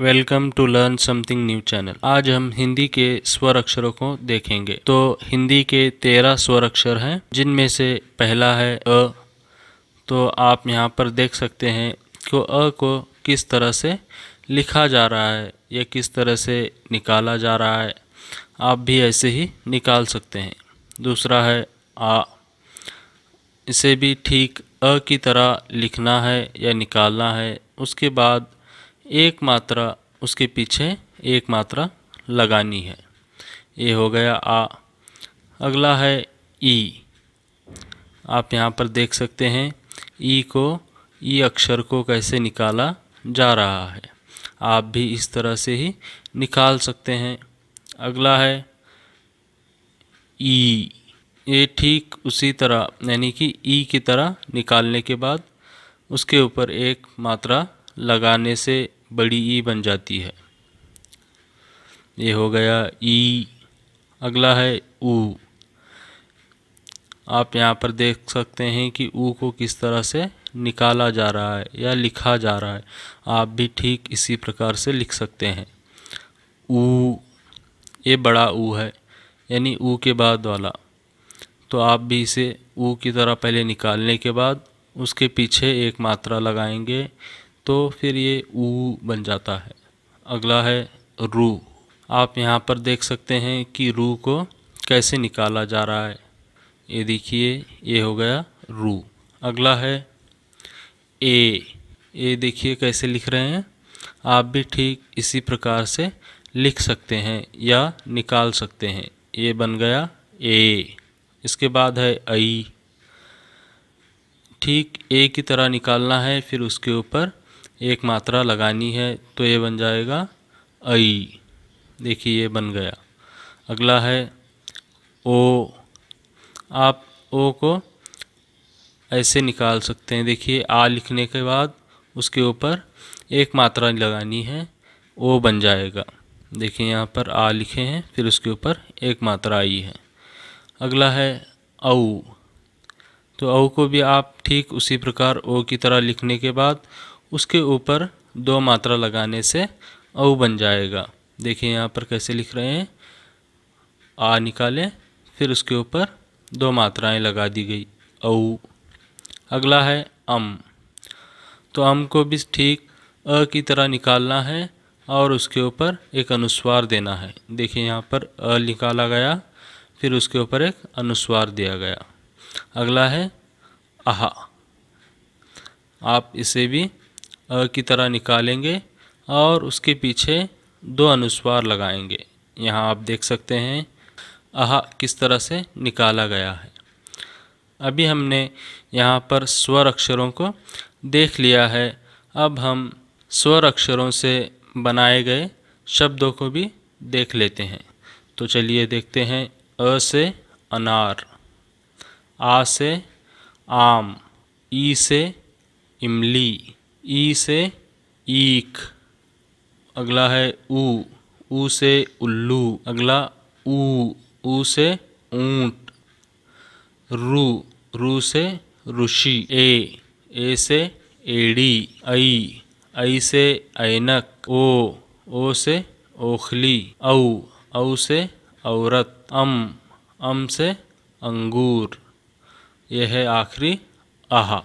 welcome to learn something new channel आज हम हिंदी के स्वर अक्षरों को देखेंगे तो हिंदी के तेरह स्वर अक्षर हैं जिनमें से पहला है अ तो आप यहाँ पर देख सकते हैं कि अ को किस तरह से लिखा जा रहा है या किस तरह से निकाला जा रहा है आप भी ऐसे ही निकाल सकते हैं दूसरा है आ इसे भी ठीक अ की तरह लिखना है या निकालना है उसके बाद एक मात्रा उसके पीछे एक मात्रा लगानी है ये हो गया आ अगला है ई आप यहाँ पर देख सकते हैं ई को ई अक्षर को कैसे निकाला जा रहा है आप भी इस तरह से ही निकाल सकते हैं अगला है ई ये ठीक उसी तरह यानी कि ई की तरह निकालने के बाद उसके ऊपर एक मात्रा लगाने से बड़ी ई बन जाती है ये हो गया ई अगला है ऊ आप यहाँ पर देख सकते हैं कि ऊ को किस तरह से निकाला जा रहा है या लिखा जा रहा है आप भी ठीक इसी प्रकार से लिख सकते हैं ऊ ये बड़ा ऊ है यानी ऊ के बाद वाला तो आप भी इसे ऊ की तरह पहले निकालने के बाद उसके पीछे एक मात्रा लगाएंगे तो फिर ये ऊ बन जाता है अगला है रू आप यहाँ पर देख सकते हैं कि रू को कैसे निकाला जा रहा है ये देखिए ये हो गया रू अगला है ए ये देखिए कैसे लिख रहे हैं आप भी ठीक इसी प्रकार से लिख सकते हैं या निकाल सकते हैं ये बन गया ए इसके बाद है आई ठीक ए की तरह निकालना है फिर उसके ऊपर एक मात्रा लगानी है तो ये बन जाएगा आई देखिए ये बन गया अगला है ओ आप ओ को ऐसे निकाल सकते हैं देखिए आ लिखने के बाद उसके ऊपर एक मात्रा लगानी है ओ बन जाएगा देखिए यहाँ पर आ लिखे हैं फिर उसके ऊपर एक मात्रा आई है अगला है औ तो औ को भी आप ठीक उसी प्रकार ओ की तरह लिखने के बाद उसके ऊपर दो मात्रा लगाने से औ बन जाएगा देखिए यहाँ पर कैसे लिख रहे हैं आ निकालें फिर उसके ऊपर दो मात्राएं लगा दी गई औ अगला है अम तो अम को भी ठीक अ की तरह निकालना है और उसके ऊपर एक अनुस्वार देना है देखिए यहाँ पर अ निकाला गया फिर उसके ऊपर एक अनुस्वार दिया गया अगला है आहा आप इसे भी अ की तरह निकालेंगे और उसके पीछे दो अनुस्वार लगाएंगे यहाँ आप देख सकते हैं अह किस तरह से निकाला गया है अभी हमने यहाँ पर स्वर अक्षरों को देख लिया है अब हम स्वर अक्षरों से बनाए गए शब्दों को भी देख लेते हैं तो चलिए देखते हैं अ से अनार आ से आम ई से इमली ई से ईख अगला है ऊ ऊ से उल्लू अगला ऊ ऊ से ऊंट रू रू से ऋषि ए ए से एड़ी ऐ आई से ऐनक ओ ओ से ओखली औ औ से औरत अम अम से अंगूर यह है आखिरी आहा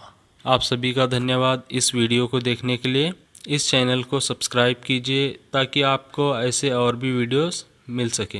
आप सभी का धन्यवाद इस वीडियो को देखने के लिए इस चैनल को सब्सक्राइब कीजिए ताकि आपको ऐसे और भी वीडियोस मिल सकें